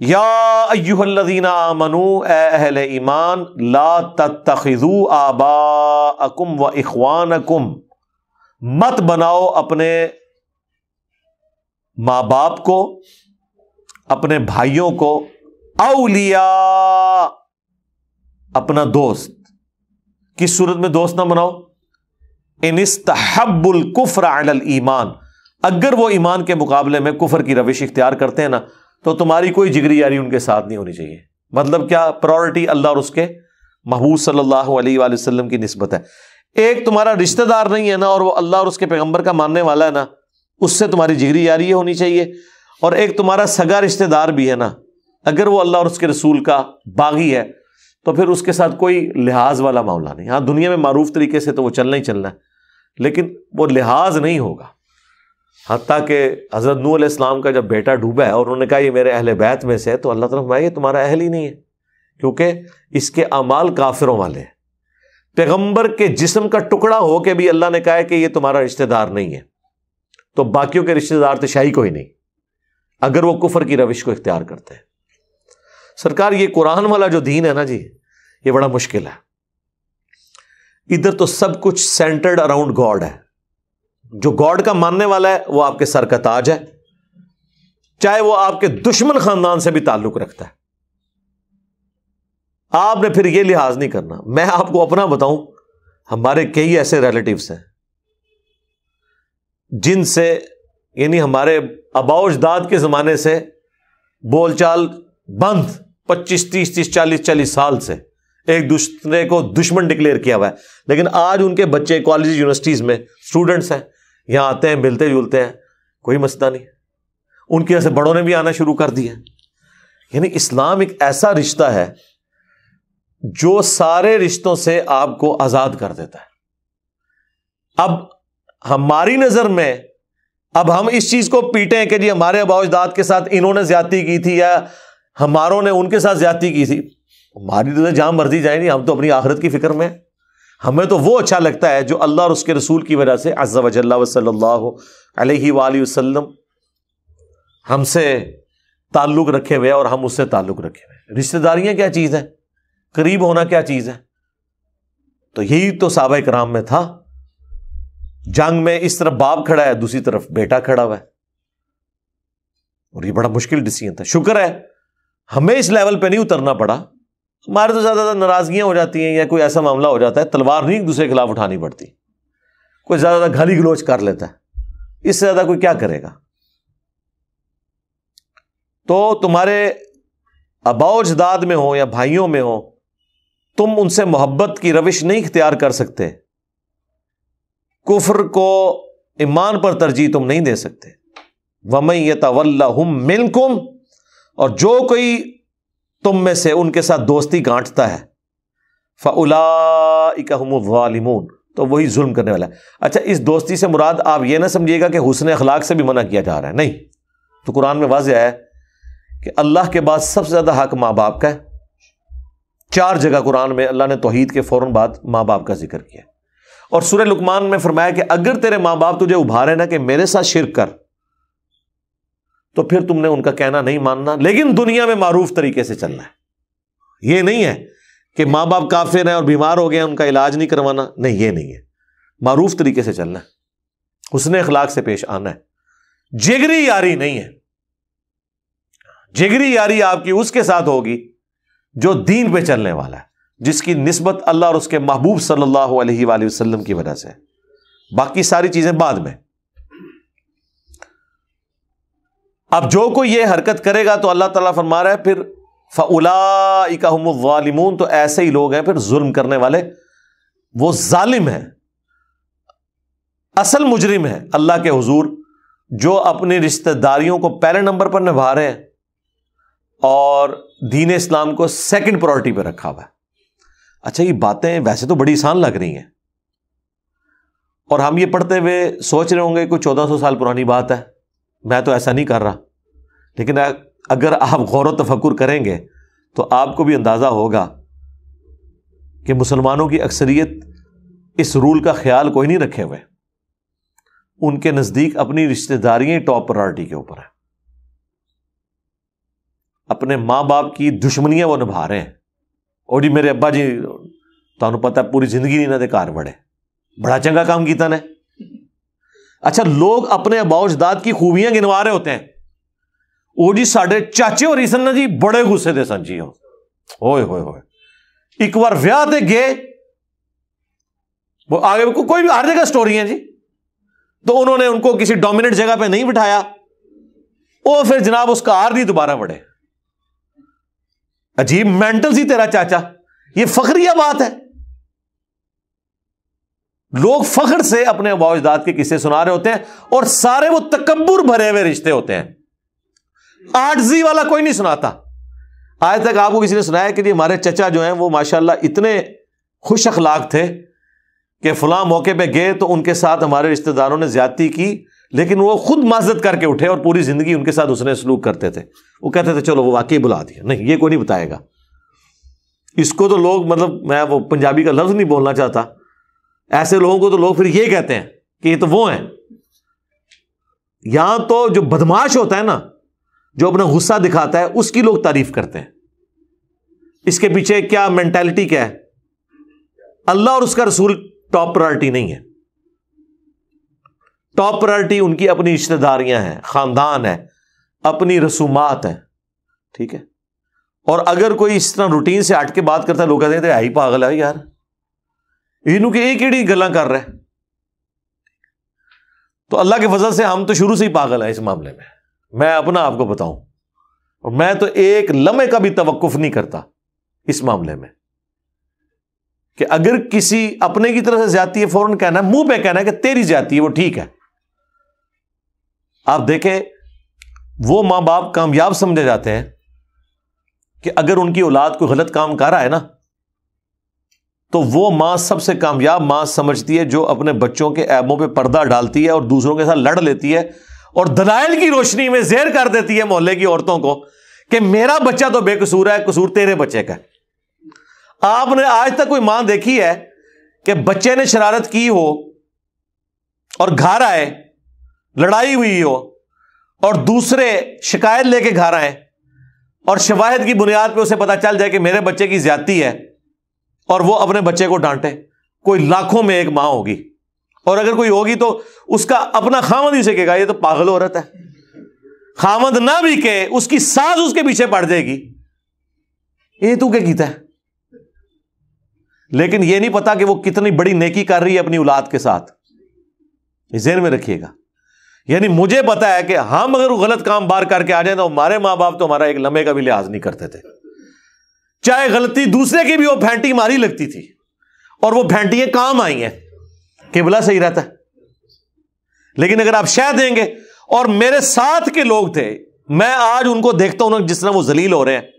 यादीना मनु एहल ईमान ला तखु आबा अकुम व इखवान अकुम मत बनाओ अपने माँ बाप को अपने भाइयों को अलिया अपना दोस्त किस सूरत में दोस्त ना बनाओ इन इनस्तहबुल कुफर अल ईमान अगर वो ईमान के मुकाबले में कुफर की रविश इख्तियार करते हैं ना तो तुम्हारी कोई जिगरी यारी उनके साथ नहीं होनी चाहिए मतलब क्या प्रायोरिटी अल्लाह और उसके महबूब सल्लल्लाहु अलैहि वसल्लम की नस्बत है एक तुम्हारा रिश्तेदार नहीं है ना और वो अल्लाह और उसके पैगंबर का मानने वाला है ना उससे तुम्हारी जिगरी यारी होनी चाहिए और एक तुम्हारा सगा रिश्तेदार भी है ना अगर वो अल्लाह और उसके रसूल का बागी है तो फिर उसके साथ कोई लिहाज वाला मामला नहीं हाँ दुनिया में मरूफ तरीके से तो वो चलना ही चलना है लेकिन वो लिहाज नहीं होगा हती कि हज़रत नू इस्लाम का जब बेटा डूबा है और उन्होंने कहा ये मेरे अहल बैत में से है तो अल्लाह तरफ मैं ये तुम्हारा अहल ही नहीं है क्योंकि इसके अमाल काफिरों वाले हैं पैगम्बर के जिसम का टुकड़ा हो के भी अल्लाह ने कहा है कि ये तुम्हारा रिश्तेदार नहीं है तो बाकियों के रिश्तेदार तो शाही को ही नहीं अगर वो कुफर की रविश को इख्तियार करते हैं सरकार ये कुरान वाला जो दीन है ना जी ये बड़ा मुश्किल है इधर तो सब कुछ सेंटर्ड अराउंड गॉड है जो गॉड का मानने वाला है वो आपके सर का ताज है चाहे वो आपके दुश्मन खानदान से भी ताल्लुक रखता है आपने फिर यह लिहाज नहीं करना मैं आपको अपना बताऊं हमारे कई ऐसे रिलेटिव्स हैं जिनसे यानी हमारे अबाउजदाद के ज़माने से बोलचाल बंद 25 30 30 40 चालीस साल से एक दूसरे को दुश्मन डिक्लेयर किया हुआ है लेकिन आज उनके बच्चे कॉलेज यूनिवर्सिटीज़ में स्टूडेंट्स हैं यहाँ आते हैं मिलते जुलते हैं कोई मसला नहीं उनकी ऐसे बड़ों ने भी आना शुरू कर दिया यानी इस्लाम एक ऐसा रिश्ता है जो सारे रिश्तों से आपको आजाद कर देता है अब हमारी नजर में अब हम इस चीज को पीटे कि जी हमारे अबाजदाद के साथ इन्होंने ज्यादा की थी या हमारों ने उनके साथ ज्यादा की थी हमारी तो जहां मर्जी जाएंगे हम तो अपनी आखिरत की फिक्र में हमें तो वो अच्छा लगता है जो अल्लाह और उसके रसूल की वजह से अज वजल्ला वसल्ला वसलम हमसे ताल्लुक़ रखे हुए और हम उससे ताल्लुक़ रखे हुए रिश्तेदारियाँ क्या चीज़ है करीब होना क्या चीज़ है तो यही तो साब कराम में था जंग में इस तरफ बाप खड़ा है दूसरी तरफ बेटा खड़ा हुआ है और ये बड़ा मुश्किल डिसीजन था शुक्र है हमें इस लेवल पे नहीं उतरना पड़ा हमारे तो ज़्यादा ज़्यादा नाराज़गियाँ हो जाती हैं या कोई ऐसा मामला हो जाता है तलवार नहीं दूसरे के खिलाफ उठानी पड़ती कोई ज़्यादा ज़्यादा गली गलोच कर लेता है इससे ज़्यादा कोई क्या करेगा तो तुम्हारे अबाउजदाद में हो या भाइयों में हो तुम उनसे मोहब्बत की रविश नहीं इख्तियार कर सकते कुफर को ईमान पर तरजीह तुम नहीं दे सकते वमई तवल्ला हम मिनकुम और जो कोई तुम में से उनके साथ दोस्ती गांठता है फ़लामून तो वही जुल्म करने वाला है अच्छा इस दोस्ती से मुराद आप यह ना समझिएगा कि हुसन अखलाक से भी मना किया जा रहा है नहीं तो कुरान में वाज है कि अल्लाह के बाद सबसे ज़्यादा हक माँ बाप का है चार जगह कुरान में अल्लाह ने तोहीद के फ़ौर बाद माँ बाप का जिक्र किया और सुर लुकमान में फरमाया कि अगर तेरे माँ बाप तुझे उभारे ना कि मेरे साथ शिरक कर तो फिर तुमने उनका कहना नहीं मानना लेकिन दुनिया में मारूफ तरीके से चलना है ये नहीं है कि माँ बाप काफिर हैं और बीमार हो गए हैं उनका इलाज नहीं करवाना नहीं ये नहीं है मारूफ तरीके से चलना है उसने अखलाक से पेश आना है जिगरी यारी नहीं है जिगरी यारी आपकी उसके साथ होगी जो दीन पे चलने वाला है जिसकी नस्बत अल्लाह और उसके महबूब सल्लल्लाहु अलैहि वसल्लम की वजह से बाकी सारी चीजें बाद में अब जो कोई ये हरकत करेगा तो अल्लाह ताला फरमा रहा है फिर फ़लामून तो ऐसे ही लोग हैं फिर जुल्म करने वाले वो जालिम है असल मुजरिम है अल्लाह के हजूर जो अपनी रिश्तेदारियों को पहले नंबर पर निभा रहे हैं और दीन इस्लाम को सेकंड प्रायोरिटी पर रखा हुआ है अच्छा ये बातें वैसे तो बड़ी आसान लग रही हैं और हम ये पढ़ते हुए सोच रहे होंगे कोई चौदह सौ साल पुरानी बात है मैं तो ऐसा नहीं कर रहा लेकिन अगर आप गौर व तफक्र करेंगे तो आपको भी अंदाज़ा होगा कि मुसलमानों की अक्सरियत इस रूल का ख्याल कोई नहीं रखे हुए उनके नज़दीक अपनी रिश्तेदारियां टॉप प्रायोरिटी के ऊपर है अपने माँ बाप की दुश्मनियां वो निभा रहे हैं और जी मेरे अब्बा जी ਤੁਹਾਨੂੰ पता पूरी जिंदगी नहीं ਇਹਨਾਂ ਦੇ ਘਰ बड़ा चंगा काम किया ने अच्छा लोग अपने अबाउजदाद की खूबियां गिनवा रहे होते हैं ਉਹ ਜੀ ਸਾਡੇ ਚਾਚੇ ਹੋਰੀ ਸਨ ਨਾ ਜੀ ਬੜੇ ਗੁੱਸੇ ਦੇ ਸਨ ਜੀ ਉਹ ਓਏ ਹੋਏ ਹੋਏ ਇੱਕ ਵਾਰ वो आगे को कोई भी हर जगह स्टोरी है जी तो उन्होंने उनको किसी डोमिनेट जगह पे नहीं बिठाया वो फिर जनाब उसका आर दी दोबारा बढ़े अजीब मेंटल सी तेरा चाचा ये फखरिया बात है लोग फख्र से अपने अबाव के किस्से सुना रहे होते हैं और सारे वो तकबर भरे हुए रिश्ते होते हैं जी वाला कोई नहीं सुनाता आज तक आपको किसी ने सुनाया कि हमारे चचा जो हैं वो माशाल्लाह इतने खुश अखलाक थे कि फलां मौके पे गए तो उनके साथ हमारे रिश्तेदारों ने ज्यादती की लेकिन वो खुद माजत करके उठे और पूरी ज़िंदगी उनके साथ उसने सलूक करते थे वो कहते थे चलो वो वाकई बुला दिया नहीं ये कोई नहीं बताएगा इसको तो लोग मतलब मैं वो पंजाबी का लफ्ज़ नहीं बोलना चाहता ऐसे लोगों को तो लोग फिर ये कहते हैं कि ये तो वो हैं यहां तो जो बदमाश होता है ना जो अपना गुस्सा दिखाता है उसकी लोग तारीफ करते हैं इसके पीछे क्या मेंटेलिटी क्या है अल्लाह और उसका रसूल टॉप प्रायोरिटी नहीं है टॉप प्रायोरिटी उनकी अपनी रिश्तेदारियां हैं खानदान है अपनी रसूमात है ठीक है और अगर कोई इस तरह रूटीन से हटके बात करता है लोग कहते हैं आई तो पागल है यार इनू के एक ही गला कर रहे है तो अल्लाह के फजल से हम तो शुरू से ही पागल है इस मामले में मैं अपना आपको बताऊं और मैं तो एक लम्हे का भी तवक्फ नहीं करता इस मामले में कि अगर किसी अपने की तरह से जाती है फौरन कहना है मुंह पे कहना है कि तेरी जाती है वो ठीक है आप देखें वो मां बाप कामयाब समझे जाते हैं कि अगर उनकी औलाद कोई गलत काम कर रहा है ना तो वो मां सबसे कामयाब मां समझती है जो अपने बच्चों के ऐबों पे पर्दा डालती है और दूसरों के साथ लड़ लेती है और दलाइल की रोशनी में जेर कर देती है मोहल्ले की औरतों को कि मेरा बच्चा तो बेकसूर है कसूर तेरे बच्चे का आपने आज तक कोई मां देखी है कि बच्चे ने शरारत की हो और घर आए लड़ाई हुई हो और दूसरे शिकायत लेके घर आए और शवाहद की बुनियाद पे उसे पता चल जाए कि मेरे बच्चे की ज्यादती है और वो अपने बच्चे को डांटे कोई लाखों में एक मां होगी और अगर कोई होगी तो उसका अपना खामद ही सेकेगा ये तो पागल औरत है खामद ना भी के उसकी सास उसके पीछे पड़ जाएगी ये तू क्या गीता है लेकिन ये नहीं पता कि वो कितनी बड़ी नेकी कर रही है अपनी औलाद के साथ जेन में रखिएगा यानी मुझे पता है कि हम अगर वो गलत काम बार करके आ जाए तो हमारे माँ बाप तो हमारा एक लम्हे का भी लिहाज नहीं करते थे चाहे गलती दूसरे की भी वो फैंटी मारी लगती थी और वो फैंटियां काम आई हैं किबला सही रहता है लेकिन अगर आप शह देंगे और मेरे साथ के लोग थे मैं आज उनको देखता हूं जिस तरह वो जलील हो रहे हैं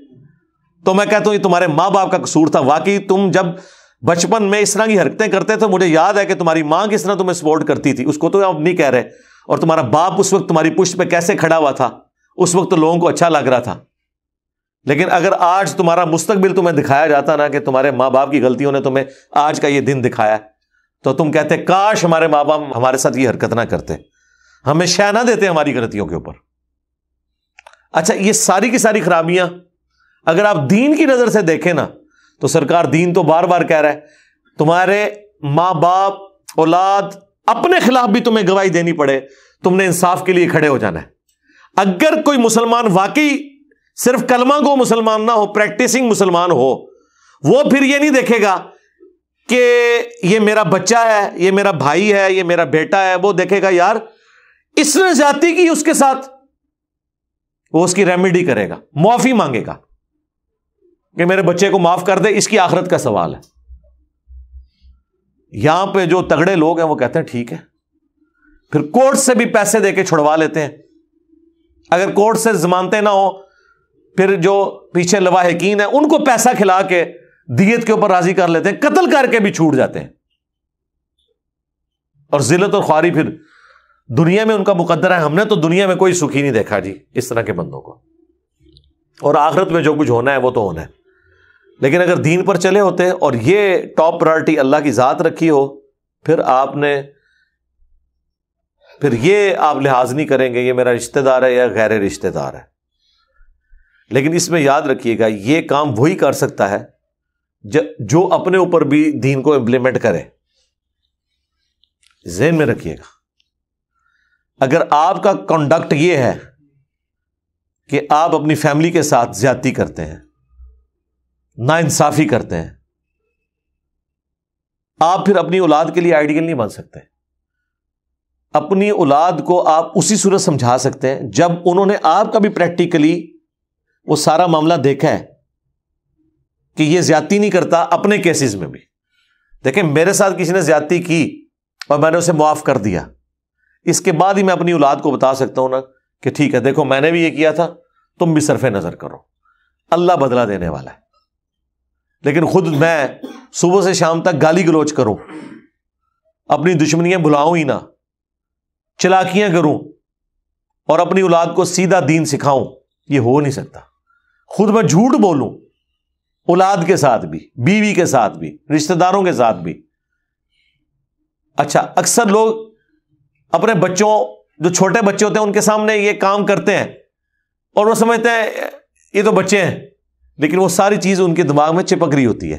तो मैं कहता हूं ये तुम्हारे मां बाप का कसूर था वाकई तुम जब बचपन में इस तरह की हरकतें करते थे मुझे याद है कि तुम्हारी मां किस तरह तुम्हें सपोर्ट करती थी उसको तो आप नहीं कह रहे और तुम्हारा बाप उस वक्त तुम्हारी पुष्ट पर कैसे खड़ा हुआ था उस वक्त तो लोगों को अच्छा लग रहा था लेकिन अगर आज तुम्हारा मुस्तकबिल तुम्हें दिखाया जाता ना कि तुम्हारे मां बाप की गलतियों ने तुम्हें आज का ये दिन दिखाया है तो तुम कहते काश हमारे मां बाप हमारे साथ ये हरकत ना करते हमें शह ना देते हमारी गलतियों के ऊपर अच्छा ये सारी की सारी खराबियां अगर आप दीन की नजर से देखें ना तो सरकार दीन तो बार बार कह रहा है तुम्हारे मां बाप औलाद अपने खिलाफ भी तुम्हें गवाही देनी पड़े तुमने इंसाफ के लिए खड़े हो जाना है अगर कोई मुसलमान वाकई सिर्फ कलमा को मुसलमान ना हो प्रैक्टिसिंग मुसलमान हो वो फिर ये नहीं देखेगा कि ये मेरा बच्चा है ये मेरा भाई है ये मेरा बेटा है वो देखेगा यार इसने जाती की उसके साथ वो उसकी रेमेडी करेगा मुआफी मांगेगा कि मेरे बच्चे को माफ कर दे इसकी आखरत का सवाल है यहां पे जो तगड़े लोग हैं वो कहते हैं ठीक है फिर कोर्ट से भी पैसे देके छुड़वा लेते हैं अगर कोर्ट से जमानते ना हो फिर जो पीछे लवाहकीन है उनको पैसा खिला के दियत के ऊपर राजी कर लेते हैं कत्ल करके भी छूट जाते हैं और जिलत और ख्वारी फिर दुनिया में उनका मुकदर है हमने तो दुनिया में कोई सुखी नहीं देखा जी इस तरह के बंदों को और आखिरत में जो कुछ होना है वो तो होना है लेकिन अगर दीन पर चले होते और ये टॉप प्रायोरिटी अल्लाह की ज़ात रखी हो फिर आपने फिर ये आप लिहाज नहीं करेंगे ये मेरा रिश्तेदार है या गैर रिश्तेदार है लेकिन इसमें याद रखिएगा ये काम वही कर सकता है जो अपने ऊपर भी दीन को इंप्लीमेंट करे जेन में रखिएगा अगर आपका कंडक्ट ये है कि आप अपनी फैमिली के साथ ज्यादा करते हैं ना इंसाफी करते हैं आप फिर अपनी औलाद के लिए आइडियल नहीं बन सकते अपनी औलाद को आप उसी सूरत समझा सकते हैं जब उन्होंने आपका भी प्रैक्टिकली वो सारा मामला देखा है कि ये ज्यादा नहीं करता अपने केसेस में भी देखें मेरे साथ किसी ने ज्यादा की और मैंने उसे माफ कर दिया इसके बाद ही मैं अपनी औलाद को बता सकता हूं ना कि ठीक है देखो मैंने भी ये किया था तुम भी सरफे नजर करो अल्लाह बदला देने वाला है लेकिन खुद मैं सुबह से शाम तक गाली गलोच करूं अपनी दुश्मनियां भुलाऊं ही ना चलाकियां करूं और अपनी औलाद को सीधा दीन सिखाऊं ये हो नहीं सकता खुद मैं झूठ बोलूं औलाद के साथ भी बीवी के साथ भी रिश्तेदारों के साथ भी अच्छा अक्सर लोग अपने बच्चों जो छोटे बच्चे होते हैं उनके सामने ये काम करते हैं और वो समझते हैं ये तो बच्चे हैं लेकिन वो सारी चीज़ उनके दिमाग में चिपक रही होती है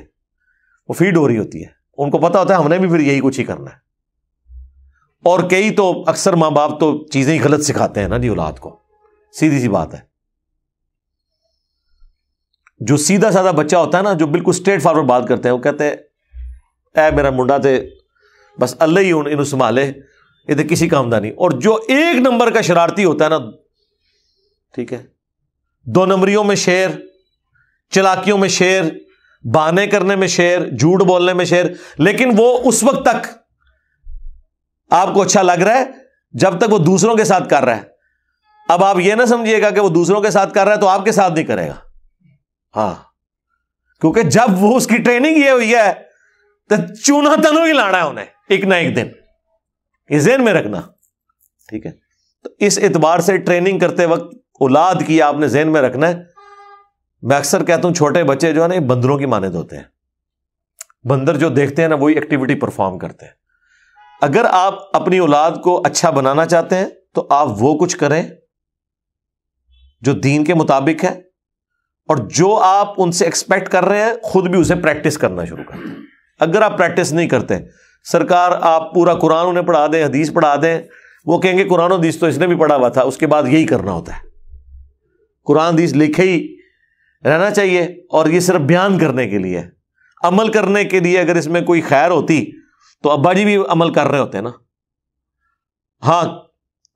वो फीड हो रही होती है उनको पता होता है हमने भी फिर यही कुछ ही करना है और कई तो अक्सर माँ बाप तो चीज़ें ही गलत सिखाते हैं ना जी औलाद को सीधी सी बात है जो सीधा साधा बच्चा होता है ना जो बिल्कुल स्ट्रेट फॉरवर्ड बात करते हैं वो कहते हैं ऐ मेरा मुंडा तो बस अल्लाह ही हूँ इन संभाले ये तो किसी काम का नहीं और जो एक नंबर का शरारती होता है ना ठीक है दो नंबरियों में शेर चलाकियों में शेर बहाने करने में शेर झूठ बोलने में शेर लेकिन वो उस वक्त तक आपको अच्छा लग रहा है जब तक वो दूसरों के साथ कर रहा है अब आप ये ना समझिएगा कि वो दूसरों के साथ कर रहा है तो आपके साथ नहीं करेगा हाँ क्योंकि जब वो उसकी ट्रेनिंग ये हुई है तो चूना तनु ही लाना है उन्हें एक ना एक दिन इस जेन में रखना ठीक है तो इस एतबार से ट्रेनिंग करते वक्त औलाद की आपने जेन में रखना है मैं अक्सर कहता हूं छोटे बच्चे जो है ना बंदरों की मानद होते हैं बंदर जो देखते हैं ना वही एक्टिविटी परफॉर्म करते हैं अगर आप अपनी औलाद को अच्छा बनाना चाहते हैं तो आप वो कुछ करें जो दीन के मुताबिक है और जो आप उनसे एक्सपेक्ट कर रहे हैं खुद भी उसे प्रैक्टिस करना शुरू हैं अगर आप प्रैक्टिस नहीं करते सरकार आप पूरा कुरान उन्हें पढ़ा दें हदीस पढ़ा दें वो कहेंगे कुरान हदीस तो इसने भी पढ़ा हुआ था उसके बाद यही करना होता है कुरान हदीस लिखे ही रहना चाहिए और ये सिर्फ बयान करने के लिए अमल करने के लिए अगर इसमें कोई खैर होती तो अब्बा जी भी अमल कर रहे होते ना हाँ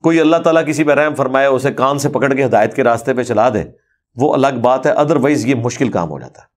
कोई अल्लाह ताला किसी पर रहम फरमाए उसे कान से पकड़ के हदायत के रास्ते पे चला दे वो अलग बात है अदरवाइज ये मुश्किल काम हो जाता है